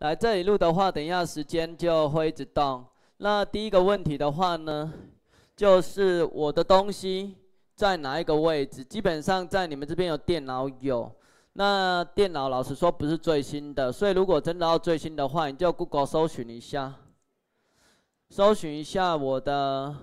来这一路的话，等一下时间就会一直动。那第一个问题的话呢，就是我的东西在哪一个位置？基本上在你们这边有电脑有。那电脑老实说不是最新的，所以如果真的要最新的话，你就 Google 搜寻一下，搜寻一下我的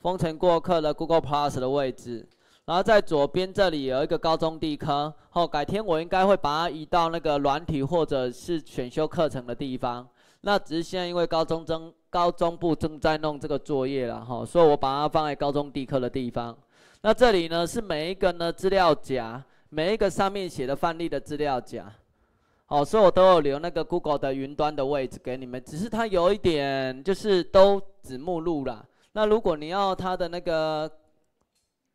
《风尘过客》的 Google Plus 的位置。然后在左边这里有一个高中地科，好，改天我应该会把它移到那个软体或者是选修课程的地方。那只是现在因为高中正高中部正在弄这个作业了，哈，所以我把它放在高中地科的地方。那这里呢是每一个呢资料夹，每一个上面写的范例的资料夹，哦，所以我都有留那个 Google 的云端的位置给你们。只是它有一点就是都只目录了。那如果你要它的那个。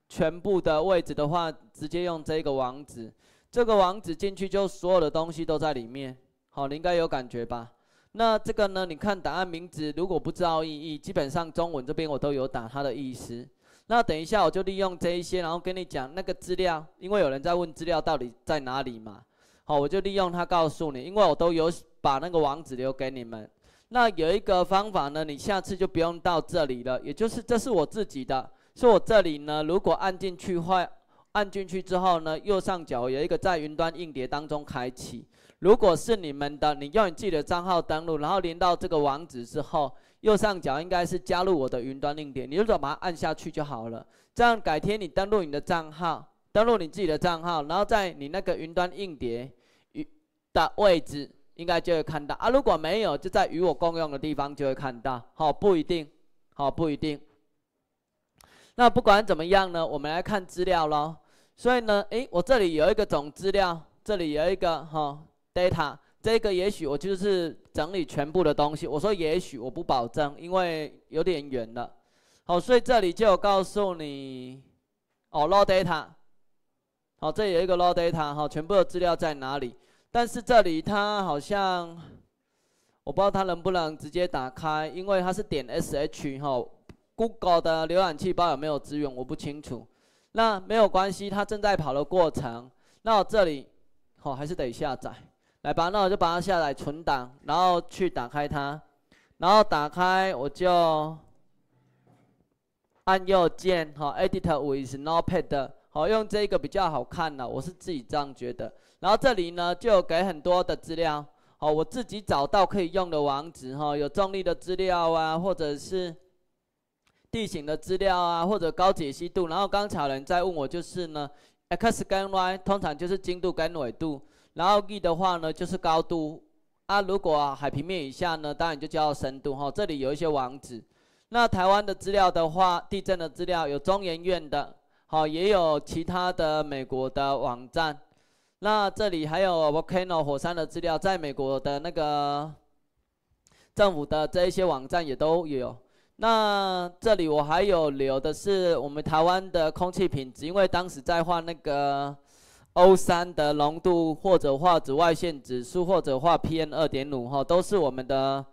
全部的位置的话，直接用这个网址，这个网址进去就所有的东西都在里面。好，你应该有感觉吧？那这个呢？你看答案名字，如果不知道意义，基本上中文这边我都有打它的意思。那等一下我就利用这一些，然后跟你讲那个资料，因为有人在问资料到底在哪里嘛。好，我就利用它告诉你，因为我都有把那个网址留给你们。那有一个方法呢，你下次就不用到这里了，也就是这是我自己的。是我这里呢，如果按进去会按进去之后呢，右上角有一个在云端硬碟当中开启。如果是你们的，你用你自己的账号登录，然后连到这个网址之后，右上角应该是加入我的云端硬碟，你就把把它按下去就好了。这样改天你登录你的账号，登录你自己的账号，然后在你那个云端硬碟的位置，应该就会看到啊。如果没有，就在与我共用的地方就会看到。好，不一定，好，不一定。那不管怎么样呢，我们来看资料喽。所以呢，哎，我这里有一个总资料，这里有一个哈 data，这个也许我就是整理全部的东西。我说也许我不保证，因为有点远了。好，所以这里就告诉你，哦 load data，好，这有一个 load data 哈，全部的资料在哪里？但是这里它好像，我不知道它能不能直接打开，因为它是点 sh 哈。Google 的浏览器包有没有资源？我不清楚。那没有关系，它正在跑的过程。那我这里，好还是得下载来吧。那我就把它下载存档，然后去打开它，然后打开我就按右键，哈，Editor with Notepad，好用这个比较好看呢，我是自己这样觉得。然后这里呢就给很多的资料，好，我自己找到可以用的网址，哈，有重力的资料啊，或者是。地形的资料啊，或者高解析度。然后刚才人在问我，就是呢，x 跟 y 通常就是精度跟纬度，然后 e 的话呢就是高度啊。如果海平面以下呢，当然就叫深度哈。这里有一些网址，那台湾的资料的话，地震的资料有中研院的，好也有其他的美国的网站。那这里还有 volcano 火山的资料，在美国的那个政府的这一些网站也都有。那这里我还有留的是我们台湾的空气品质，因为当时在画那个 o 三的浓度，或者画紫外线指数，或者画 PM 二点五哈，都是我们的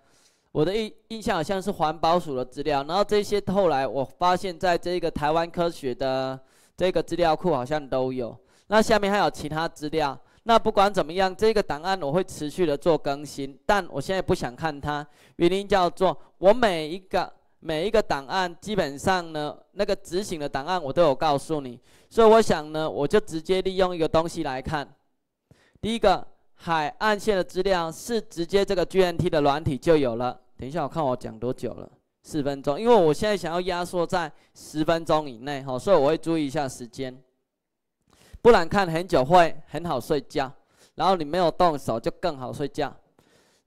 我的印印象好像是环保署的资料。然后这些后来我发现，在这个台湾科学的这个资料库好像都有。那下面还有其他资料。那不管怎么样，这个档案我会持续的做更新，但我现在不想看它，原因叫做我每一个。每一个档案基本上呢，那个执行的档案我都有告诉你，所以我想呢，我就直接利用一个东西来看。第一个海岸线的质量是直接这个 GNT 的软体就有了。等一下我看我讲多久了，四分钟，因为我现在想要压缩在十分钟以内哦，所以我会注意一下时间，不然看很久会很好睡觉，然后你没有动手就更好睡觉。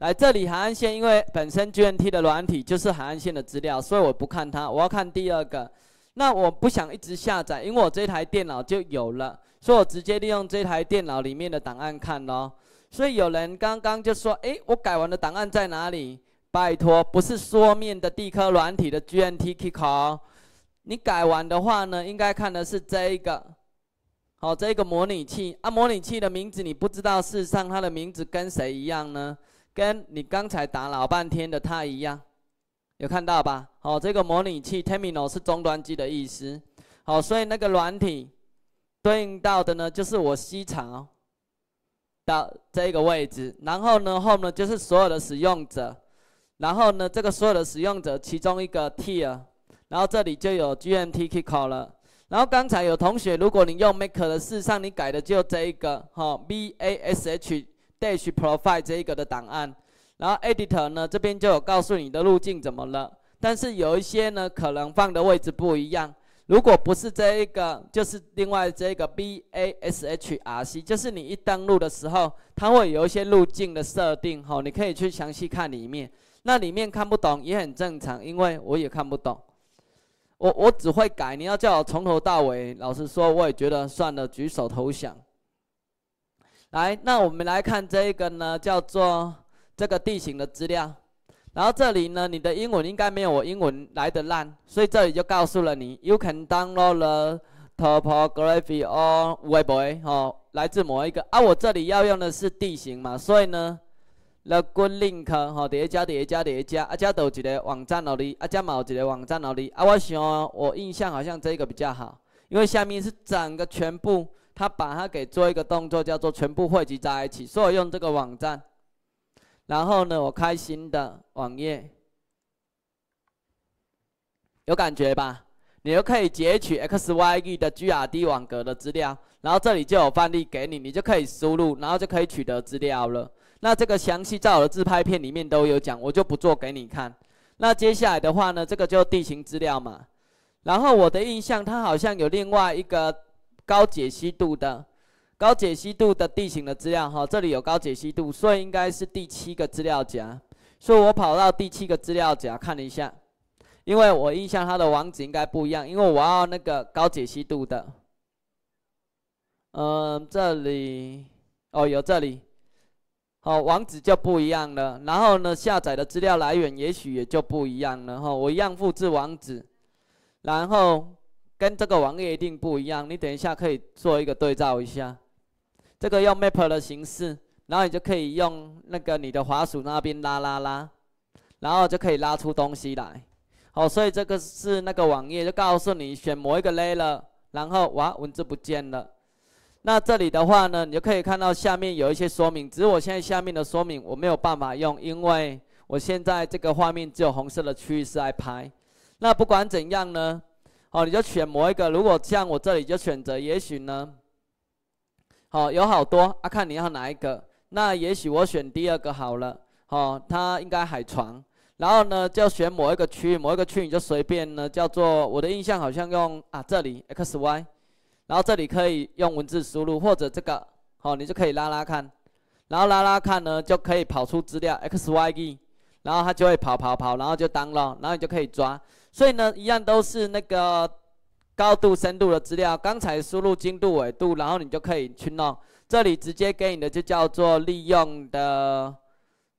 来这里海岸线，因为本身 G N T 的软体就是海岸线的资料，所以我不看它，我要看第二个。那我不想一直下载，因为我这台电脑就有了，所以我直接利用这台电脑里面的档案看喽。所以有人刚刚就说，哎，我改完的档案在哪里？拜托，不是桌面的地科软体的 G N T Kiko，你改完的话呢，应该看的是这个，好，这个模拟器。啊，模拟器的名字你不知道，事实上它的名字跟谁一样呢？跟你刚才打老半天的他一样，有看到吧？哦，这个模拟器 Terminal 是终端机的意思。好，所以那个软体对应到的呢，就是我西槽到这个位置。然后呢，后面就是所有的使用者。然后呢，这个所有的使用者其中一个 Tier，然后这里就有 G N T k l 了。然后刚才有同学，如果你用 Make 的事实上，你改的就这一个哈 B A S H。Dash profile 这一个的档案，然后 Edit o r 呢这边就有告诉你的路径怎么了，但是有一些呢可能放的位置不一样。如果不是这一个，就是另外这一个 bashrc，就是你一登录的时候，它会有一些路径的设定吼，你可以去详细看里面。那里面看不懂也很正常，因为我也看不懂，我我只会改。你要叫我从头到尾，老实说我也觉得算了，举手投降。来，那我们来看这一个呢，叫做这个地形的资料。然后这里呢，你的英文应该没有我英文来的烂，所以这里就告诉了你，you can download topography h e t or w e b 哦，来自某一个啊，我这里要用的是地形嘛，所以呢 t h e g o o d link。哦，叠加叠加叠加，第三家，啊加到一个网站那里，啊加某有一个网站那里，啊，我想我印象好像这个比较好，因为下面是整个全部。他把它给做一个动作，叫做全部汇集在一起。所以我用这个网站，然后呢，我开新的网页，有感觉吧？你就可以截取 X、Y、E 的 GRD 网格的资料，然后这里就有范例给你，你就可以输入，然后就可以取得资料了。那这个详细在我的自拍片里面都有讲，我就不做给你看。那接下来的话呢，这个就地形资料嘛。然后我的印象，它好像有另外一个。高解析度的，高解析度的地形的资料哈，这里有高解析度，所以应该是第七个资料夹，所以我跑到第七个资料夹看了一下，因为我印象它的网址应该不一样，因为我要那个高解析度的，嗯，这里哦有这里，好，网址就不一样了，然后呢，下载的资料来源也许也就不一样了哈，我一样复制网址，然后。跟这个网页一定不一样，你等一下可以做一个对照一下。这个用 map 的形式，然后你就可以用那个你的滑鼠那边拉拉拉，然后就可以拉出东西来。哦，所以这个是那个网页就告诉你选某一个 layer，然后哇文字不见了。那这里的话呢，你就可以看到下面有一些说明，只是我现在下面的说明我没有办法用，因为我现在这个画面只有红色的区域是在拍。那不管怎样呢？哦，你就选某一个。如果像我这里就选择，也许呢，好有好多，啊看你要哪一个。那也许我选第二个好了。哦，它应该海床。然后呢，就选某一个区域，某一个区域你就随便呢，叫做我的印象好像用啊这里 x y，然后这里可以用文字输入或者这个，哦你就可以拉拉看，然后拉拉看呢就可以跑出资料 x y g，然后它就会跑跑跑，然后就当了，然后你就可以抓。所以呢，一样都是那个高度深度的资料。刚才输入经度纬度，然后你就可以去弄。这里直接给你的就叫做利用的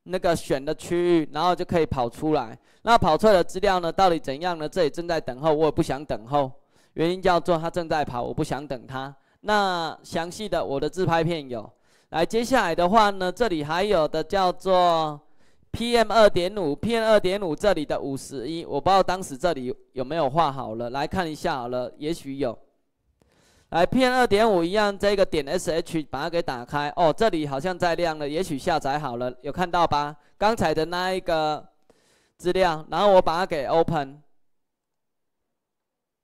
那个选的区域，然后就可以跑出来。那跑出来的资料呢，到底怎样呢？这里正在等候，我也不想等候，原因叫做它正在跑，我不想等它。那详细的我的自拍片有。来，接下来的话呢，这里还有的叫做。P M 二点五，P M 二点五，这里的五十一，我不知道当时这里有没有画好了，来看一下好了，也许有。来，P M 二点五一样，这个点 S H 把它给打开，哦，这里好像在亮了，也许下载好了，有看到吧？刚才的那一个资料，然后我把它给 Open，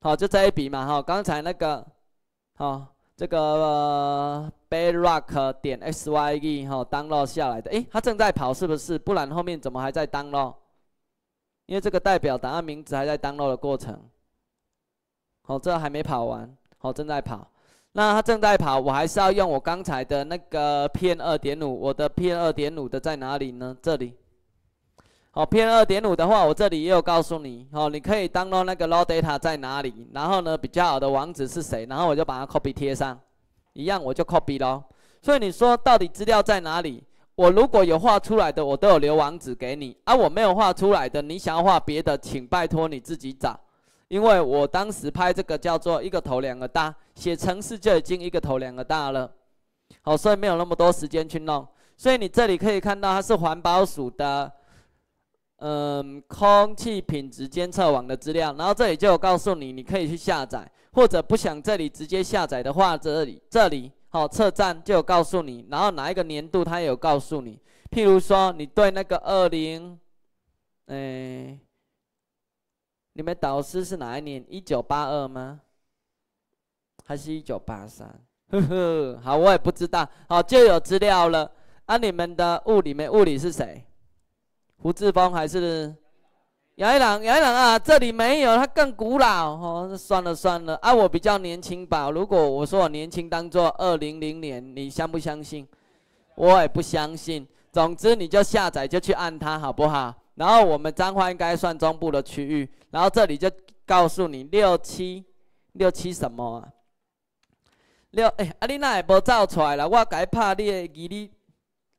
好，就这一笔嘛，哈，刚才那个，好。这个 bedrock 点 xye 哈，download 下来的，诶，它正在跑是不是？不然后面怎么还在 download？因为这个代表档案名字还在 download 的过程。好，这还没跑完，好正在跑。那它正在跑，我还是要用我刚才的那个 pn 二点五，我的 pn 二点五的在哪里呢？这里。哦，偏二点五的话，我这里也有告诉你哦。你可以 download 那个 raw data 在哪里，然后呢，比较好的网址是谁，然后我就把它 copy 贴上，一样我就 copy 喽。所以你说到底资料在哪里？我如果有画出来的，我都有留网址给你啊。我没有画出来的，你想要画别的，请拜托你自己找，因为我当时拍这个叫做一个头两个大，写程式就已经一个头两个大了。好，所以没有那么多时间去弄。所以你这里可以看到它是环保署的。嗯，空气品质监测网的资料，然后这里就有告诉你，你可以去下载，或者不想这里直接下载的话，这里这里好测站就有告诉你，然后哪一个年度它也有告诉你。譬如说，你对那个二零，哎，你们导师是哪一年？一九八二吗？还是一九八三？呵呵，好，我也不知道。好，就有资料了。啊，你们的物理没物理是谁？胡志峰还是杨一朗，杨一朗啊，这里没有，他更古老哦。算了算了，啊，我比较年轻吧。如果我说我年轻，当做二零零年，你相不相信？我也不相信。总之，你就下载，就去按它，好不好？然后我们彰化应该算中部的区域，然后这里就告诉你六七，六七什么？六哎，阿你娜也不造出来了，我改怕你的耳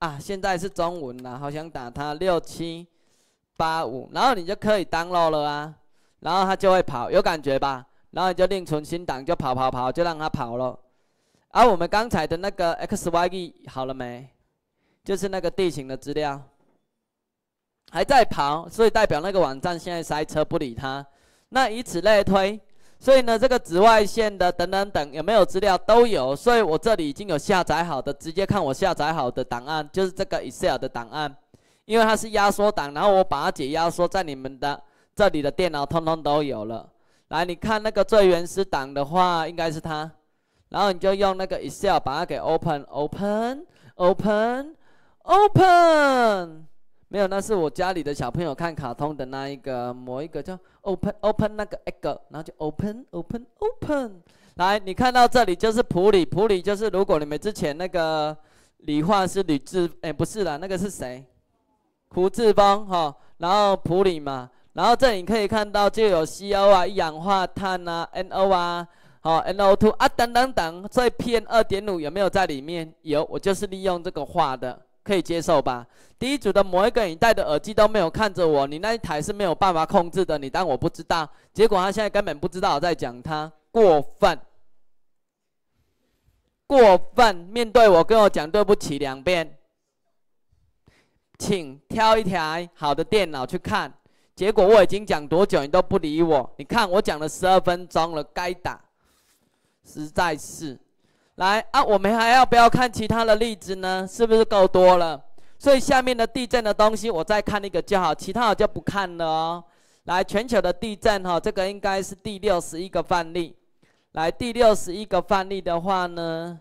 啊，现在是中文了，好想打他六七八五，然后你就可以 download 了啊，然后他就会跑，有感觉吧？然后你就另存新档，就跑跑跑，就让他跑了。而我们刚才的那个 X Y G 好了没？就是那个地形的资料还在跑，所以代表那个网站现在塞车不理他。那以此类推。所以呢，这个紫外线的等等等有没有资料都有，所以我这里已经有下载好的，直接看我下载好的档案，就是这个 Excel 的档案，因为它是压缩档，然后我把它解压缩在你们的这里的电脑，通通都有了。来，你看那个最原始档的话，应该是它，然后你就用那个 Excel 把它给 Open，Open，Open，Open。没有，那是我家里的小朋友看卡通的那一个，某一个叫 open open 那个 egg，然后就 open open open。来，你看到这里就是普里普里，就是如果你们之前那个理化是吕志，哎，不是啦，那个是谁？胡志邦哈，然后普里嘛，然后这里可以看到就有 CO 啊，一氧化碳啊，NO 啊，好，NO2 啊等等等，这 P M 二点五有没有在里面？有，我就是利用这个画的。可以接受吧？第一组的某一个人戴的耳机都没有看着我，你那一台是没有办法控制的，你当我不知道？结果他现在根本不知道我在讲他过分，过分面对我跟我讲对不起两遍，请挑一台好的电脑去看。结果我已经讲多久你都不理我？你看我讲了十二分钟了，该打，实在是。来啊，我们还要不要看其他的例子呢？是不是够多了？所以下面的地震的东西，我再看一个就好，其他我就不看了哦。来，全球的地震哈，这个应该是第六十一个范例。来，第六十一个范例的话呢，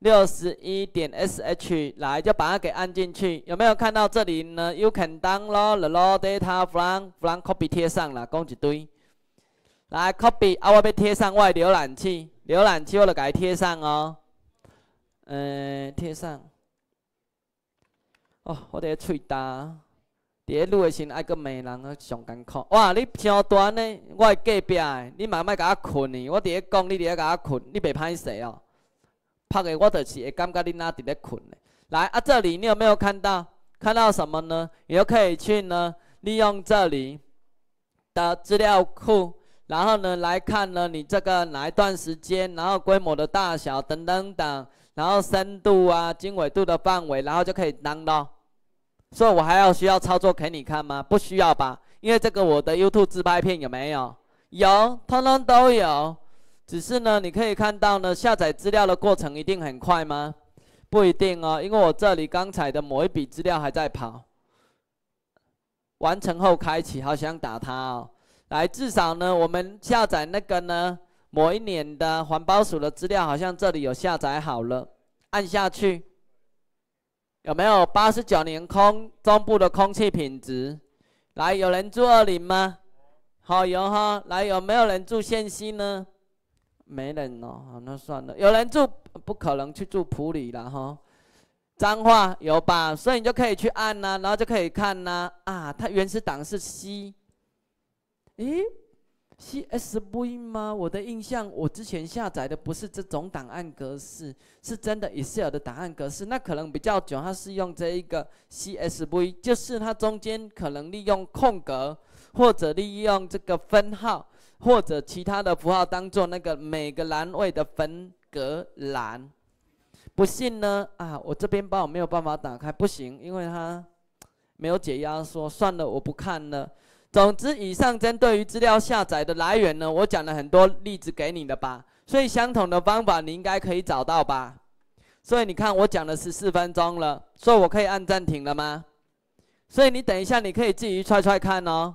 六十一点 sh 来就把它给按进去。有没有看到这里呢？You can download the raw data from from copy 贴上了，讲一堆。来，copy 啊，我被贴上外浏览器。浏览器我给它贴上哦，嗯，贴上。哦，我伫吹打，伫咧撸的时，爱个骂人，呵，上艰苦。哇，你伤短呢，我系隔壁的，你嘛莫甲我困去，我伫咧讲，你伫咧甲我困，你袂歹势哦。拍个我就是会感觉你哪伫咧困的。来啊，这里你有没有看到？看到什么呢？你就可以去呢，利用这里的资料库。然后呢，来看呢，你这个哪一段时间，然后规模的大小等等等，然后深度啊，经纬度的范围，然后就可以当咯。所以我还要需要操作给你看吗？不需要吧，因为这个我的 YouTube 自拍片有没有？有，通通都有。只是呢，你可以看到呢，下载资料的过程一定很快吗？不一定哦，因为我这里刚才的某一笔资料还在跑。完成后开启，好想打他哦。来，至少呢，我们下载那个呢，某一年的环保署的资料，好像这里有下载好了，按下去，有没有八十九年空中部的空气品质？来，有人住二零吗？好有哈，来有没有人住县西呢？没人哦，那算了，有人住不可能去住普里了哈，脏话有吧？所以你就可以去按呐，然后就可以看呐，啊，它原始档是西。诶，CSV 吗？我的印象，我之前下载的不是这种档案格式，是真的 Excel 的档案格式。那可能比较久，它是用这一个 CSV，就是它中间可能利用空格，或者利用这个分号，或者其他的符号当做那个每个栏位的分隔栏。不信呢？啊，我这边包没有办法打开，不行，因为它没有解压，说算了，我不看了。总之，以上针对于资料下载的来源呢，我讲了很多例子给你的吧，所以相同的方法你应该可以找到吧。所以你看，我讲了十四分钟了，所以我可以按暂停了吗？所以你等一下，你可以自己踹踹看哦。